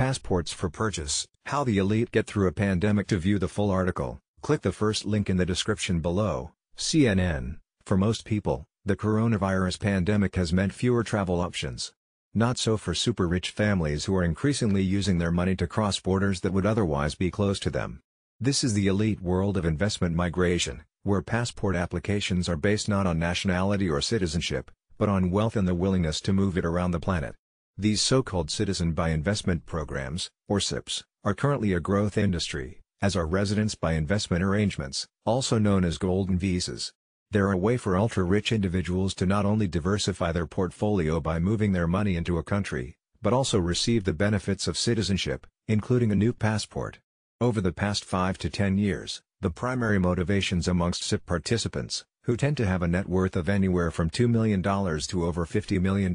Passports for Purchase, How the Elite Get Through a Pandemic To view the full article, click the first link in the description below. CNN, for most people, the coronavirus pandemic has meant fewer travel options. Not so for super-rich families who are increasingly using their money to cross borders that would otherwise be closed to them. This is the elite world of investment migration, where passport applications are based not on nationality or citizenship, but on wealth and the willingness to move it around the planet. These so-called Citizen by Investment programs, or SIPs, are currently a growth industry, as are residence by investment arrangements, also known as golden visas. They're a way for ultra-rich individuals to not only diversify their portfolio by moving their money into a country, but also receive the benefits of citizenship, including a new passport. Over the past 5 to 10 years, the primary motivations amongst SIP participants, who tend to have a net worth of anywhere from $2 million to over $50 million,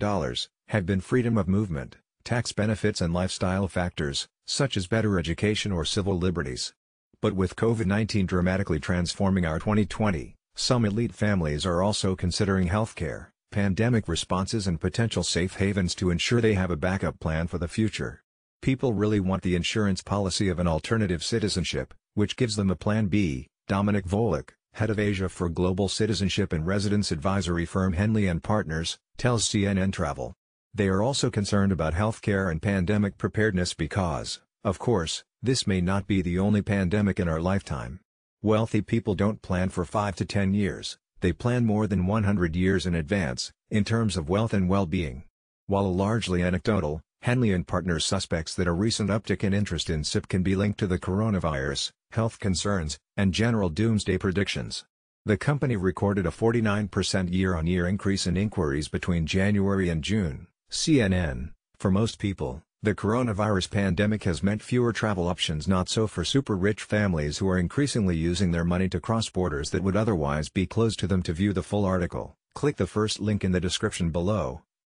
have been freedom of movement, tax benefits and lifestyle factors, such as better education or civil liberties. But with COVID-19 dramatically transforming our 2020, some elite families are also considering healthcare, pandemic responses and potential safe havens to ensure they have a backup plan for the future. People really want the insurance policy of an alternative citizenship, which gives them a plan B, Dominic Volek, head of Asia for global citizenship and residence advisory firm Henley & Partners, tells CNN Travel. They are also concerned about healthcare and pandemic preparedness because, of course, this may not be the only pandemic in our lifetime. Wealthy people don't plan for 5 to 10 years, they plan more than 100 years in advance, in terms of wealth and well-being. While largely anecdotal, Henley and Partners suspects that a recent uptick in interest in SIP can be linked to the coronavirus, health concerns, and general doomsday predictions. The company recorded a 49% year-on-year increase in inquiries between January and June. CNN, for most people, the coronavirus pandemic has meant fewer travel options not so for super-rich families who are increasingly using their money to cross borders that would otherwise be closed to them to view the full article, click the first link in the description below.